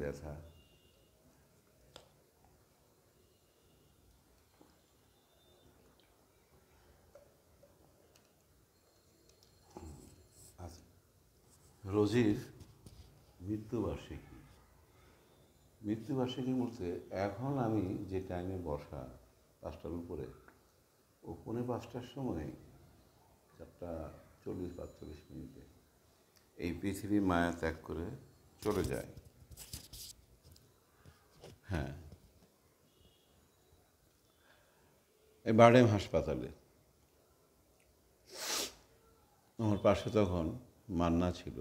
ব্যথা আচ্ছা। রোজির মৃত্যুবার্ষিকী মৃত্যুবার্ষিকী বলতে এখন আমি যে টাইমে বসা পাঁচটার উপরে ও পনেরো পাঁচটার সময় চারটা চল্লিশ পাঁচচল্লিশ মিনিটে এই পৃথিবী মায়া ত্যাগ করে চলে যায় হ্যাঁ এই বাড়েম হাসপাতালে আমার পাশে তখন মান্না ছিল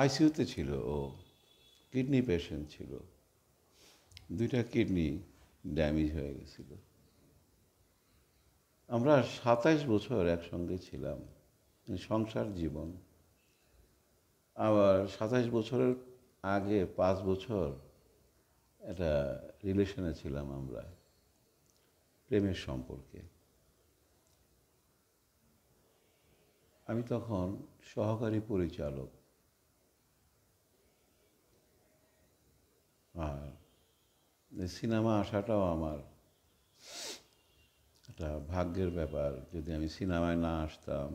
আইসিউতে ছিল ও কিডনি পেশেন্ট ছিল দুইটা কিডনি ড্যামেজ হয়ে গেছিল আমরা সাতাইশ বছর একসঙ্গে ছিলাম সংসার জীবন আবার সাতাশ বছরের আগে পাঁচ বছর একটা রিলেশনে ছিলাম আমরা প্রেমের সম্পর্কে আমি তখন সহকারী পরিচালক আর সিনেমা আসাটাও আমার একটা ভাগ্যের ব্যাপার যদি আমি সিনেমায় না আসতাম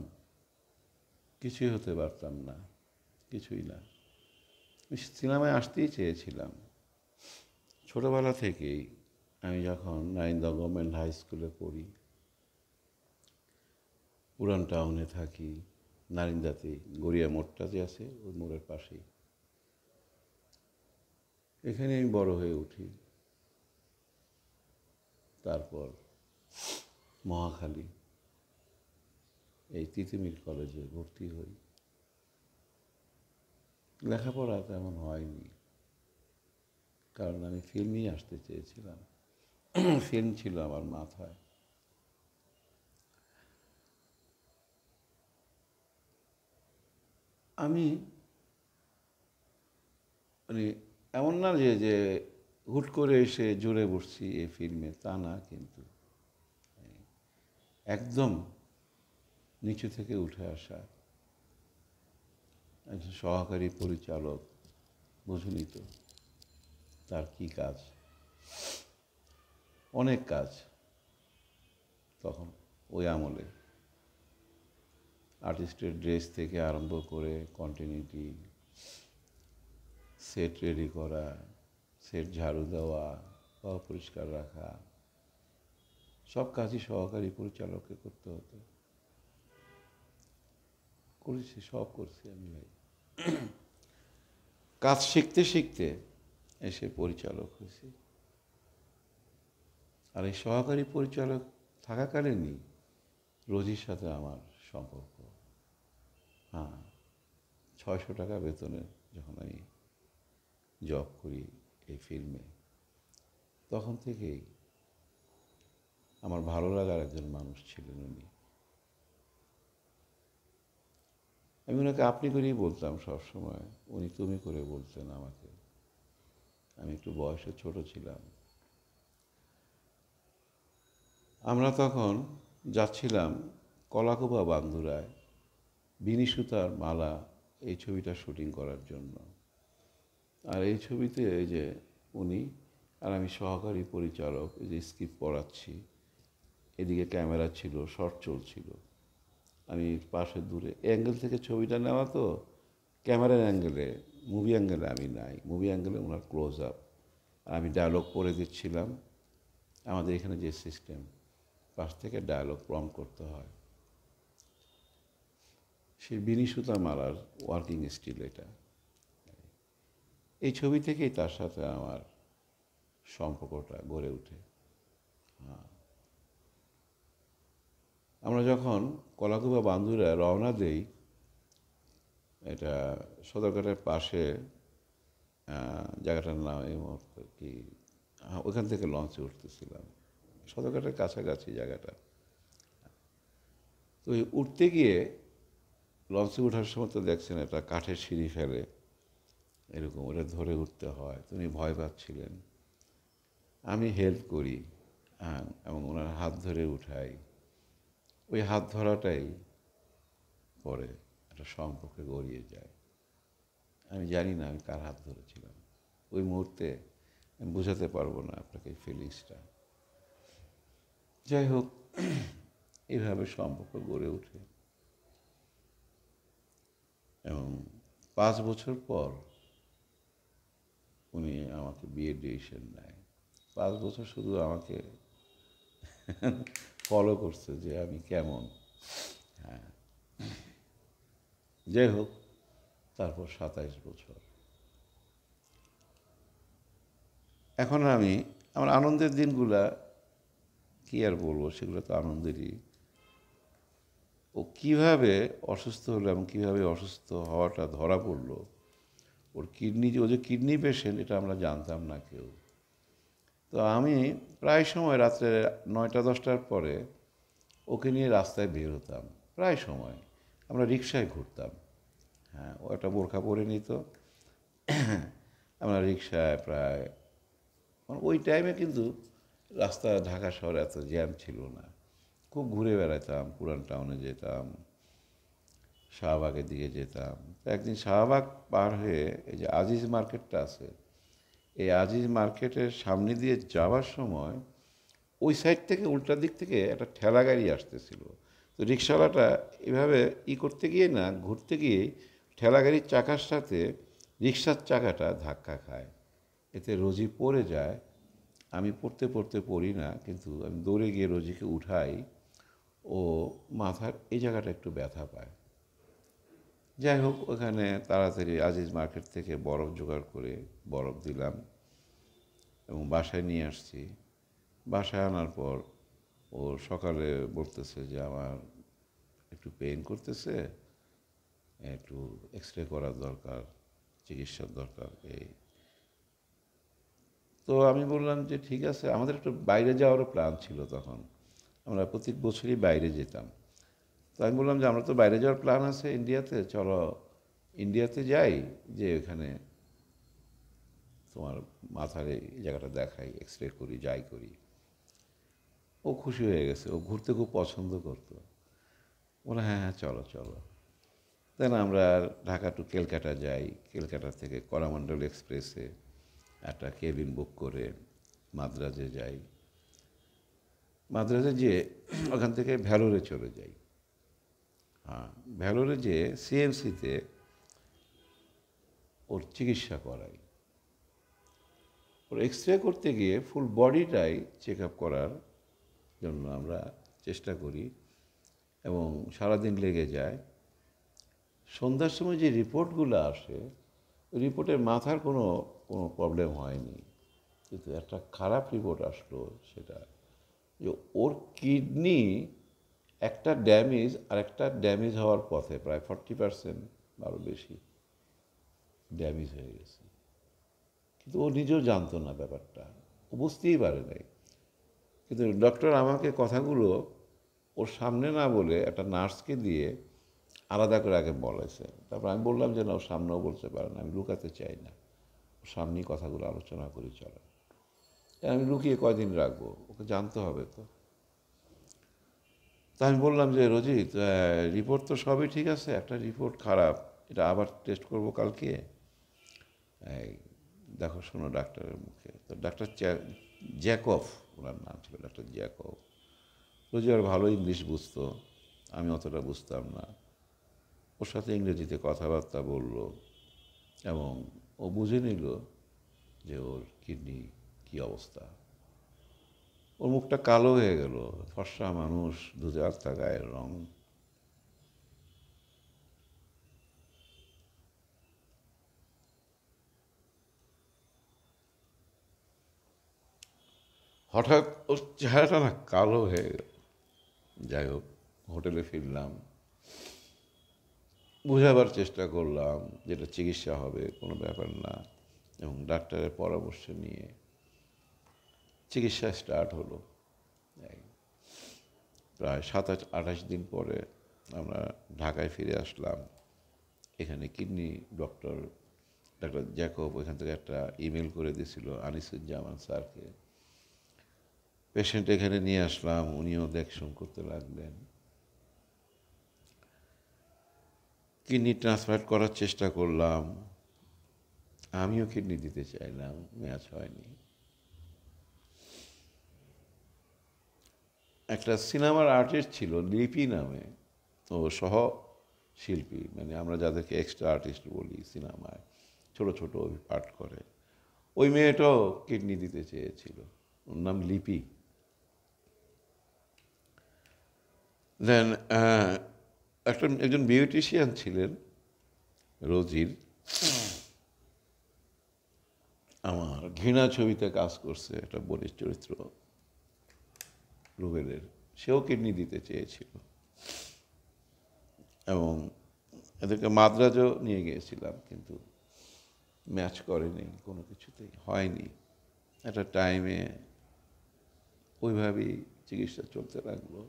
কিছুই হতে পারতাম না কিছুই না সিনেমায় আসতেই চেয়েছিলাম ছোটোবেলা থেকেই আমি যখন নাইন গভর্নমেন্ট হাই স্কুলে পড়ি পুরান টাউনে থাকি নারিন্দাতে গড়িয়া মোড়টা যে আছে ওই মোড়ের পাশেই এখানে আমি বড় হয়ে উঠি তারপর মহাখালী এই তিতিমির কলেজে ভর্তি হই লেখাপড়া তেমন হয়নি কারণ আমি ফিল্মই আসতে চেয়েছিলাম ফিল্ম ছিল আমার মাথায় আমি মানে এমন না যে যে হুট করে এসে জুড়ে বসছি এই ফিল্মে তা না কিন্তু একদম নিচু থেকে উঠে আসা একজন সহকারী পরিচালক বুঝলি তো তার কি কাজ অনেক কাজ তখন ওই আমলে আর্টিস্টের ড্রেস থেকে আরম্ভ করে কন্টিনিউটি সেট রেডি করা সেট ঝাড়ু দেওয়া বা পরিষ্কার রাখা সব কাজই সহকারী পরিচালককে করতে হতো করেছি সব করছি আমি ভাই কাজ শিখতে শিখতে এসে পরিচালক হয়েছি আর এই সহকারী পরিচালক থাকাকালীনই রোজির সাথে আমার সম্পর্ক হ্যাঁ ছয়শো টাকা বেতনে যখন আমি জব করি এই ফিল্মে তখন থেকেই আমার ভালো লাগার একজন মানুষ ছিলেন উনি আমি ওনাকে আপনি করেই বলতাম সবসময় উনি তুমি করে বলতেন আমাকে আমি একটু বয়সে ছোট ছিলাম আমরা তখন যাচ্ছিলাম কলাকোবা বান্ধুরায় বিনিসুতার মালা এই ছবিটা শুটিং করার জন্য আর এই ছবিতে এই যে উনি আর আমি সহকারী পরিচালক এই যে স্কিপ পড়াচ্ছি এদিকে ক্যামেরা ছিল শর্ট চলছিল আমি পাশে দূরে অ্যাঙ্গেল থেকে ছবিটা নেওয়া তো ক্যামেরার অ্যাঙ্গেলে মুভি অ্যাঙ্গেলে আমি নাই মুভি অ্যাঙ্গেলে ওনার ক্লোজ আপ আমি ডায়লগ করে দিচ্ছিলাম আমাদের এখানে যে সিস্টেম পাশ থেকে ডায়লগ প্রম করতে হয় সেই বিনিসুতা মালার ওয়ার্কিং স্টিল এটা এই ছবি থেকেই তার সাথে আমার সম্পর্কটা গড়ে ওঠে হ্যাঁ আমরা যখন কলাকুবা বান্ধুরা রওনা দেই এটা সদরঘাটের পাশে জায়গাটার নাম এই মুহূর্তে কি হ্যাঁ, ওখান থেকে লঞ্চে উঠতেছিলাম সদরঘাটের কাছাকাছি জায়গাটা তো উঠতে গিয়ে লঞ্চে উঠার সময় তো দেখছেন একটা কাঠের সিঁড়ি ফেলে এরকম ওটা ধরে উঠতে হয় তুমি ভয় পাচ্ছিলেন আমি হেল্প করি হ্যাঁ, এবং ওনার হাত ধরে উঠাই ওই হাত ধরাটাই পরে একটা সম্পর্কে গড়িয়ে যায় আমি জানি না আমি কার হাত ধরেছিলাম ওই মুহূর্তে আমি বোঝাতে পারবো না আপনাকে এই ফিলিংসটা যাই হোক এইভাবে সম্পর্ক গড়ে ওঠে এবং পাঁচ বছর পর উনি আমাকে বিয়ের ডিসিশন নেয় পাঁচ বছর শুধু আমাকে ফলো করছে যে আমি কেমন হ্যাঁ যাই হোক তারপর সাতাইশ বছর এখন আমি আমার আনন্দের দিনগুলা কি আর বলবো সেগুলো তো আনন্দেরই ও কিভাবে অসুস্থ হলো এবং কীভাবে অসুস্থ হওয়াটা ধরা পড়লো ওর কিডনি যে ও যে কিডনি পেশেন্ট এটা আমরা জানতাম না কেউ তো আমি প্রায় সময় রাত্রে নয়টা দশটার পরে ওকে নিয়ে রাস্তায় বের হতাম প্রায় সময় আমরা রিক্সায় ঘুরতাম হ্যাঁ ও একটা বোরখা পরে নিত আমরা রিক্সায় প্রায় মানে ওই টাইমে কিন্তু রাস্তা ঢাকা শহরে এত জ্যাম ছিল না খুব ঘুরে বেড়াতাম পুরান টাউনে যেতাম শাহবাগের দিকে যেতাম তো একদিন শাহবাগ পার হয়ে এই যে আজিজ মার্কেটটা আছে এই আজিজ মার্কেটের সামনে দিয়ে যাওয়ার সময় ওই সাইড থেকে উল্টা দিক থেকে একটা ঠেলা গাড়ি আসতেছিল তো রিক্সাওয়ালাটা এভাবে ই করতে গিয়ে না ঘুরতে গিয়ে ঠেলা গাড়ির চাকার সাথে রিক্সার চাকাটা ধাক্কা খায় এতে রোজি পড়ে যায় আমি পড়তে পড়তে পড়ি না কিন্তু আমি দৌড়ে গিয়ে রোজিকে উঠাই ও মাথার এই জায়গাটা একটু ব্যথা পায় যাই হোক ওখানে তাড়াতাড়ি আজিজ মার্কেট থেকে বরফ জোগাড় করে বরফ দিলাম এবং বাসায় নিয়ে আসছি বাসায় আনার পর ও সকালে বলতেছে যে আমার একটু পেইন করতেছে একটু এক্স রে করার দরকার চিকিৎসার দরকার এই তো আমি বললাম যে ঠিক আছে আমাদের একটু বাইরে যাওয়ারও প্ল্যান ছিল তখন আমরা প্রত্যেক বছরই বাইরে যেতাম তো আমি বললাম যে আমরা তো বাইরে যাওয়ার প্ল্যান আছে ইন্ডিয়াতে চলো ইন্ডিয়াতে যাই যে ওখানে তোমার মাথার এই জায়গাটা দেখাই এক্স রে করি যাই করি ও খুশি হয়ে গেছে ও ঘুরতে খুব পছন্দ করতো বলে হ্যাঁ হ্যাঁ চলো চলো দেন আমরা ঢাকা টু কেলকাটা যাই কেলকাটা থেকে করামণ্ডল এক্সপ্রেসে একটা কেবিন বুক করে মাদ্রাজে যাই মাদ্রাজে যেয়ে ওখান থেকে ভ্যালোরে চলে যাই ভ্যালোরে হ্যাঁ, যে সিএমসিতে ওর চিকিৎসা করাই ওর এক্স রে করতে গিয়ে ফুল বডিটাই চেক আপ করার জন্য আমরা চেষ্টা করি এবং সারাদিন লেগে যায় সন্ধ্যার সময় যে রিপোর্টগুলো আসে ওই রিপোর্টের মাথার কোনো কোনো প্রবলেম হয়নি কিন্তু একটা খারাপ রিপোর্ট আসলো সেটা যে ওর কিডনি একটা ড্যামেজ আর একটা ড্যামেজ হওয়ার পথে প্রায় ফর্টি পারসেন্ট আরও বেশি ড্যামেজ হয়ে গেছে কিন্তু ও নিজেও জানতো না ব্যাপারটা ও বুঝতেই পারে নাই কিন্তু ডক্টর আমাকে কথাগুলো ওর সামনে না বলে একটা নার্সকে দিয়ে আলাদা করে আগে বলেছে তারপর আমি বললাম যে না ও সামনেও বলতে পারে না আমি লুকাতে চাই না ওর সামনেই কথাগুলো আলোচনা করি চলে আমি লুকিয়ে কয়দিন রাখবো ওকে জানতে হবে তো তা আমি বললাম যে রজিত রিপোর্ট তো সবই ঠিক আছে একটা রিপোর্ট খারাপ এটা আবার টেস্ট করব কালকে দেখো শোনো ডাক্তারের মুখে তো ডাক্তার জ্যাকফ ওনার নাম ছিল ডাক্তার জ্যাকফ রোজি আর ভালো ইংলিশ বুঝতো আমি অতটা বুঝতাম না ওর সাথে ইংরেজিতে কথাবার্তা বলল এবং ও বুঝে নিল যে ওর কিডনি কী অবস্থা ওর মুখটা কালো হয়ে গেল ফর্সা মানুষ দুধে আত্মা গায়ের রং হঠাৎ ওর চেহারাটা না কালো হয়ে গেল যাই হোক হোটেলে ফিরলাম বোঝাবার চেষ্টা করলাম যেটা চিকিৎসা হবে কোনো ব্যাপার না এবং ডাক্তারের পরামর্শ নিয়ে চিকিৎসা স্টার্ট হলো প্রায় সাতাশ আঠাশ দিন পরে আমরা ঢাকায় ফিরে আসলাম এখানে কিডনি ডক্টর ডাক্তার জ্যাকব ওইখান থেকে একটা ইমেল করে দিয়েছিল আনিসুজ্জামান স্যারকে পেশেন্ট এখানে নিয়ে আসলাম উনিও দেখশন করতে লাগলেন কিডনি ট্রান্সপ্লান্ট করার চেষ্টা করলাম আমিও কিডনি দিতে চাইলাম ম্যাচ হয়নি একটা সিনেমার আর্টিস্ট ছিল লিপি নামে ও সহ শিল্পী মানে আমরা যাদেরকে এক্সট্রা আর্টিস্ট বলি সিনেমায় ছোট ছোট পাঠ করে ওই মেয়েটাও কিডনি দিতে চেয়েছিল ওর নাম লিপি দেন একটা একজন বিউটিশিয়ান ছিলেন রোজির আমার ঘৃণা ছবিতে কাজ করছে একটা বনির চরিত্র রুবেলের সেও কিডনি দিতে চেয়েছিল এবং এদেরকে মাদ্রাজও নিয়ে গিয়েছিলাম কিন্তু ম্যাচ করেনি কোনো কিছুতেই হয়নি একটা টাইমে ওইভাবেই চিকিৎসা চলতে লাগলো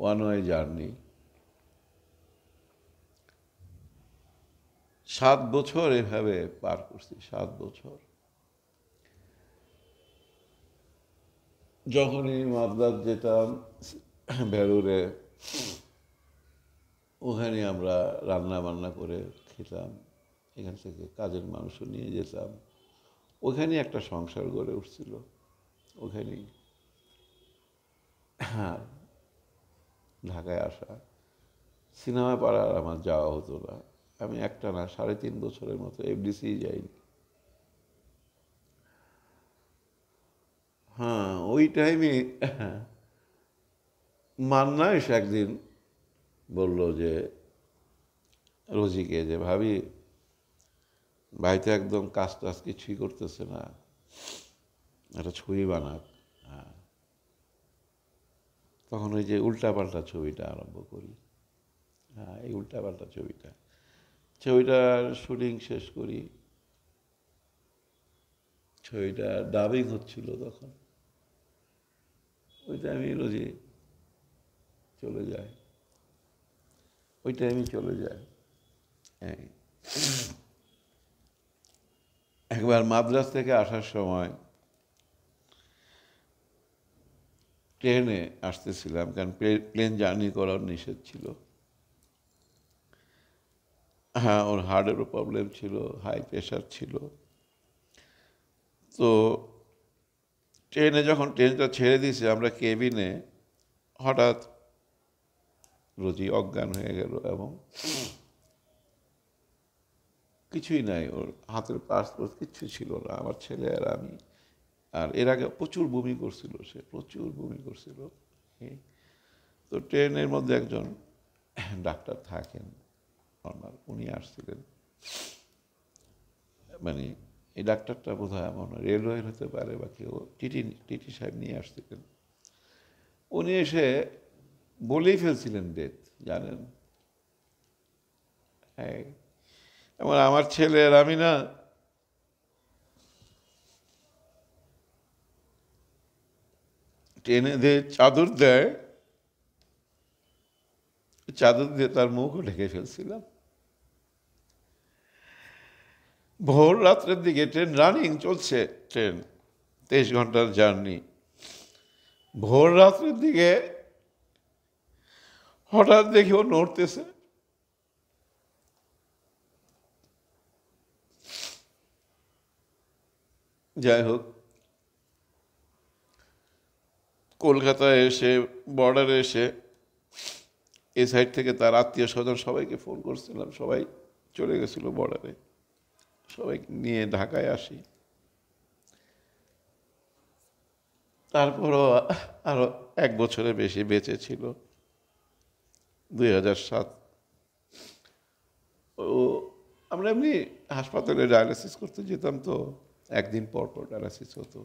ওয়ান ওয়ে জার্নি সাত বছর এভাবে পার করছি সাত বছর যখনই মাদ্রাস যেতাম ভেরুরে ওখানে আমরা রান্না বান্না করে খেতাম এখান থেকে কাজের মানুষও নিয়ে যেতাম ওখানে একটা সংসার গড়ে উঠছিল ওখানেই হ্যাঁ ঢাকায় আসা সিনেমা পাড়ার আমার যাওয়া হতো না আমি একটা না সাড়ে তিন বছরের মতো এফডিসি যাইনি হ্যাঁ ওই টাইমে মান্না এসে একদিন বলল যে রোজিকে যে ভাবি ভাই তো একদম কাজ টাজ কিছুই করতেছে না একটা ছবি বানাক হ্যাঁ তখন ওই যে উল্টাপাল্টা ছবিটা আরম্ভ করি হ্যাঁ এই উল্টাপাল্টা ছবিটা ছবিটার শুটিং শেষ করি ছবিটার ডাবিং হচ্ছিল তখন ওই টাইমে রোজে চলে যায় ওই টাইমে চলে যায় একবার মাদ্রাস থেকে আসার সময় ট্রেনে আসতেছিলাম কারণ প্লেন জার্নি করার নিষেধ ছিল হ্যাঁ ওর হার্টেরও প্রবলেম ছিল হাই প্রেশার ছিল তো ট্রেনে যখন ট্রেনটা ছেড়ে দিয়েছে আমরা কেবিনে হঠাৎ রোজি অজ্ঞান হয়ে গেল এবং কিছুই নাই ওর হাতের পাসপোর্ট কিচ্ছু ছিল না আমার ছেলে আর আমি আর এর আগে প্রচুর বমি করছিল সে প্রচুর বমি করছিল তো ট্রেনের মধ্যে একজন ডাক্তার থাকেন নর্মাল উনি আসছিলেন মানে এই ডাক্তারটা বোধ হয় এমন রেলওয়ের হতে পারে বা কেউ টিটি টিটি সাহেব নিয়ে আসছিলেন উনি এসে বলেই ফেলছিলেন ডেথ জানেন হ্যাঁ আমার আমার ছেলে আর আমি না টেনে দিয়ে চাদর দেয় চাদর দিয়ে তার মুখও ঢেকে ফেলছিলাম ভোর রাত্রের দিকে ট্রেন রানিং চলছে ট্রেন তেইশ ঘন্টার জার্নি ভোর রাত্রের দিকে হঠাৎ দেখি ও নড়তেছে যাই হোক কলকাতায় এসে বর্ডারে এসে এই সাইড থেকে তার আত্মীয় স্বজন সবাইকে ফোন করছিলাম সবাই চলে গেছিলো বর্ডারে সবাই নিয়ে ঢাকায় আসি তারপরও আরও এক বছরে বেশি বেঁচে ছিল দুই হাজার সাত ও আমরা এমনি হাসপাতালে ডায়ালিসিস করতে যেতাম তো একদিন পর পর ডায়ালিসিস হতো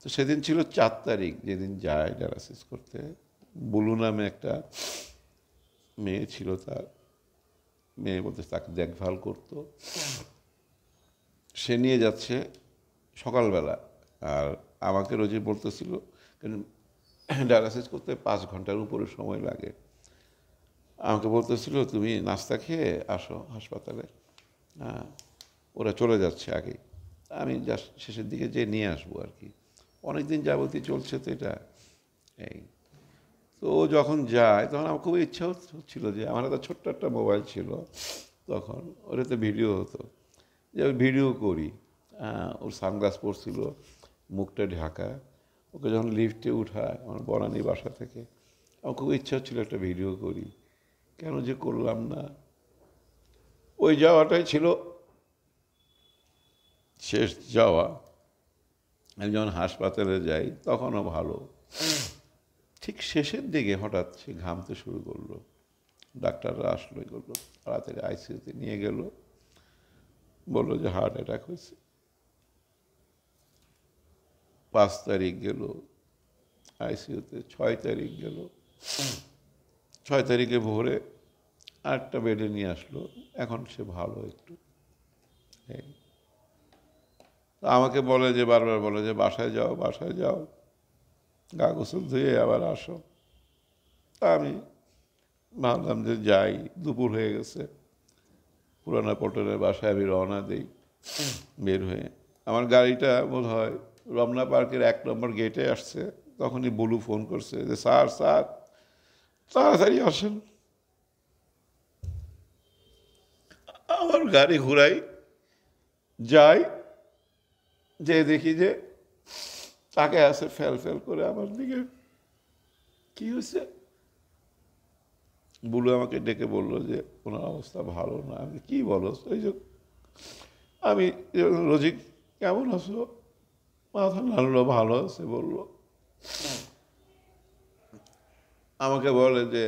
তো সেদিন ছিল চার তারিখ যেদিন যায় ডায়ালিসিস করতে বুলু নামে একটা মেয়ে ছিল তার মেয়ে বলতে তাকে দেখভাল করতো সে নিয়ে যাচ্ছে সকালবেলা আর আমাকে রোজই বলতেছিল ডায়ালাসিস করতে পাঁচ ঘন্টার উপরে সময় লাগে আমাকে বলতেছিল তুমি নাস্তা খেয়ে আসো হাসপাতালে ওরা চলে যাচ্ছে আগে আমি জাস্ট শেষের দিকে যে নিয়ে আসবো আর কি অনেক দিন যাবতীয় চলছে তো এটা এই তো ও যখন যায় তখন আমার খুবই ইচ্ছা হচ্ছিল যে আমার একটা ছোট্ট একটা মোবাইল ছিল তখন তো ভিডিও হতো যে ভিডিও করি ওর সানগ্লাস পরছিল মুখটা ঢাকা ওকে যখন লিফটে উঠায় আমার বনানি বাসা থেকে আমার খুব ইচ্ছা হচ্ছিল একটা ভিডিও করি কেন যে করলাম না ওই যাওয়াটাই ছিল শেষ যাওয়া আমি যখন হাসপাতালে যাই তখনও ভালো ঠিক শেষের দিকে হঠাৎ সে ঘামতে শুরু করলো ডাক্তাররা আসলো করলো তাড়াতাড়ি আইসিউতে নিয়ে গেলো বললো যে হার্ট অ্যাটাক হয়েছে পাঁচ তারিখ গেল আইসিউতে ছয় তারিখ গেল ছয় তারিখে ভোরে আরেকটা বেডে নিয়ে আসলো এখন সে ভালো একটু আমাকে বলে যে বারবার বলে যে বাসায় যাও বাসায় যাও গা গোসল ধুয়ে আবার আসো তা আমি ভাবলাম যে যাই দুপুর হয়ে গেছে পুরানা পটনের বাসায় আমি রওনা দিই বের হয়ে আমার গাড়িটা বোধ হয় রমনা পার্কের এক নম্বর গেটে আসছে তখনই বলু ফোন করছে যে স্যার স্যার তাড়াতাড়ি আসেন আমার গাড়ি ঘুরাই যাই যে দেখি যে তাকে আসে ফেল ফেল করে আমার দিকে কি হয়েছে বুলু আমাকে ডেকে বলল যে ওনার অবস্থা ভালো না আমি কী বলো এই যে আমি রোজিক কেমন আছো মাথা নাড়লো ভালো আছে বলল আমাকে বলে যে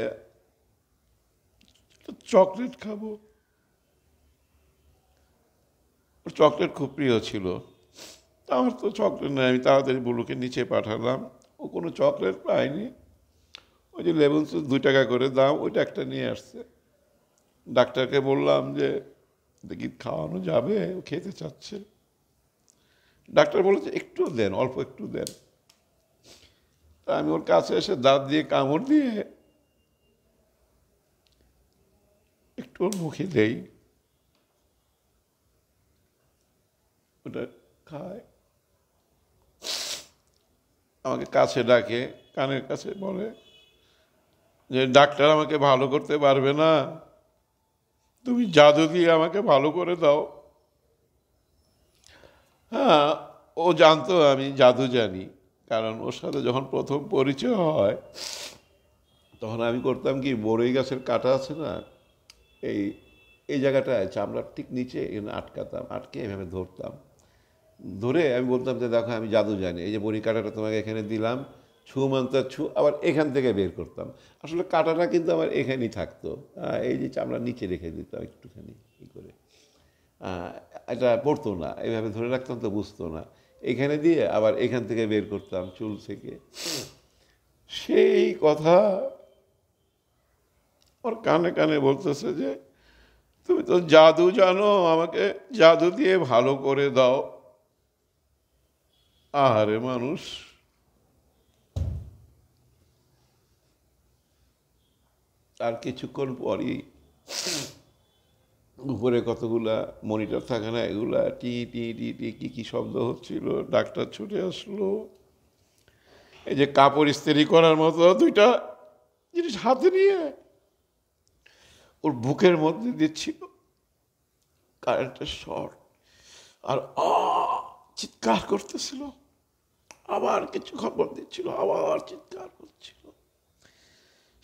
চকলেট খাবো চকলেট খুব প্রিয় ছিল তা আমার তো চকলেট নেই আমি তাড়াতাড়ি বুলুকে নিচে পাঠালাম ও কোনো চকলেট পায়নি ওই যে লেবুন সুস দুই টাকা করে দাম ওইটা একটা নিয়ে আসছে ডাক্তারকে বললাম যে দেখি খাওয়ানো যাবে খেতে চাচ্ছে ডাক্তার বলেছে একটু দেন অল্প একটু দেন তা আমি ওর কাছে এসে দাঁত দিয়ে কামড় দিয়ে একটু ওর মুখে দেই ওটা খায় আমাকে কাছে ডাকে কানের কাছে বলে যে ডাক্তার আমাকে ভালো করতে পারবে না তুমি জাদু দিয়ে আমাকে ভালো করে দাও হ্যাঁ ও জানতো আমি জাদু জানি কারণ ওর সাথে যখন প্রথম পরিচয় হয় তখন আমি করতাম কি বরই গাছের কাটা আছে না এই এই জায়গাটায় চামড়ার ঠিক নিচে এখানে আটকাতাম আটকে এভাবে ধরতাম ধরে আমি বলতাম যে দেখো আমি জাদু জানি এই যে বড়ি কাটাটা তোমাকে এখানে দিলাম ছু মানতা ছু আবার এখান থেকে বের করতাম আসলে কাটাটা কিন্তু আমার এখানেই থাকতো এই যে চামড়া নিচে রেখে দিতাম একটুখানি এই করে এটা পড়তো না এইভাবে ধরে রাখতাম তো বুঝতো না এখানে দিয়ে আবার এখান থেকে বের করতাম চুল থেকে সেই কথা ওর কানে কানে বলতেছে যে তুমি তো জাদু জানো আমাকে জাদু দিয়ে ভালো করে দাও আহারে মানুষ তার কিছুক্ষণ পরই উপরে কতগুলা মনিটর থাকে না এগুলা টি টি টি টি কী কী শব্দ হচ্ছিল ডাক্তার ছুটে আসলো এই যে কাপড় ইস্তিরি করার মতো দুইটা জিনিস হাতে নিয়ে ওর বুকের মধ্যে দিচ্ছিল কারেন্টের শর্ট আর চিৎকার করতেছিল আবার কিছু খবর দিচ্ছিল আবার চিৎকার করছিল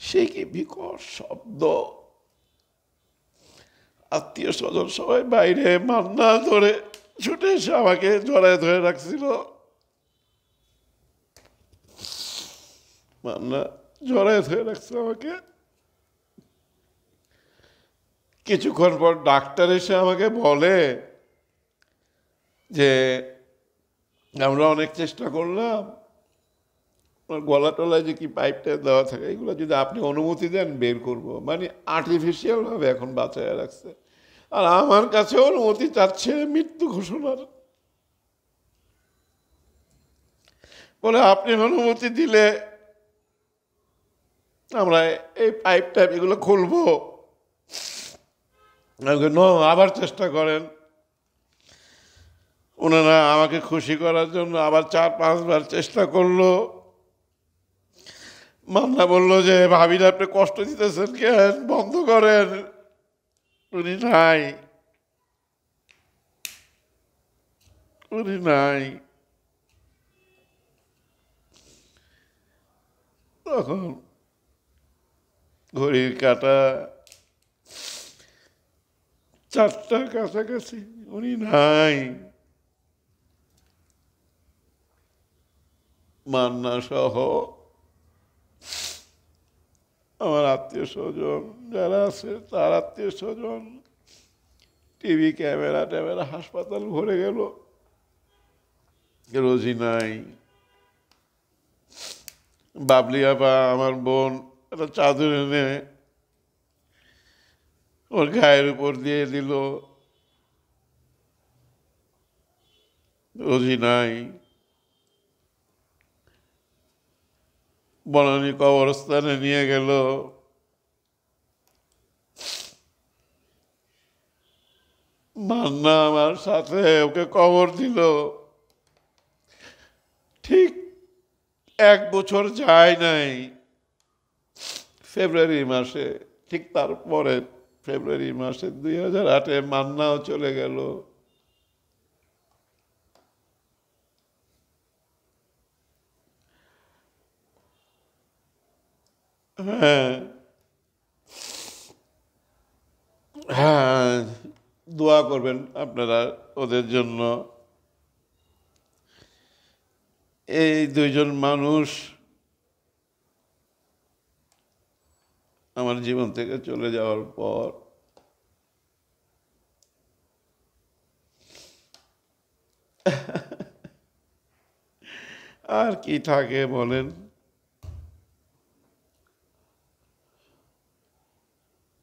সে কি বিকট শব্দ আত্মীয় স্বজন সবাই বাইরে মান্না ধরে ছুটে এসে আমাকে জড়ায় ধরে রাখছিল মান্না জড়ায় ধরে রাখছিল আমাকে কিছুক্ষণ পর ডাক্তার এসে আমাকে বলে যে আমরা অনেক চেষ্টা করলাম গলা টলায় যে কি পাইপটা দেওয়া থাকে এগুলো যদি আপনি অনুমতি দেন বের করব। মানে আর্টিফিশিয়ালভাবে এখন বাঁচায় রাখছে আর আমার কাছে অনুমতি চাচ্ছে মৃত্যু ঘোষণার বলে আপনি অনুমতি দিলে আমরা এই পাইপ টাইপ এগুলো খুলবো ন আবার চেষ্টা করেন ওনারা আমাকে খুশি করার জন্য আবার চার পাঁচবার চেষ্টা করলো মান্না বলল যে ভাবিরা আপনি কষ্ট দিতেছেন কেন বন্ধ করেন উনি নাই উনি নাই তখন ঘড়ির কাটা চারটার কাছাকাছি উনি নাই মান্না সহ আমার আত্মীয় স্বজন যারা আছে তার আত্মীয় স্বজন টিভি ক্যামেরা ট্যামেরা হাসপাতাল ভরে গেল রোজি নাই বাবলি আপা আমার বোন একটা চাদর এনে ওর গায়ের উপর দিয়ে দিল রোজি নাই বনানী কবরস্থানে নিয়ে গেল মান্না আমার সাথে ওকে কবর দিল ঠিক এক বছর যায় নাই ফেব্রুয়ারি মাসে ঠিক তারপরে ফেব্রুয়ারি মাসে দুই হাজার আটে মান্নাও চলে গেল হ্যাঁ।, হ্যাঁ দোয়া করবেন আপনারা ওদের জন্য এই দুইজন মানুষ আমার জীবন থেকে চলে যাওয়ার পর আর কি থাকে বলেন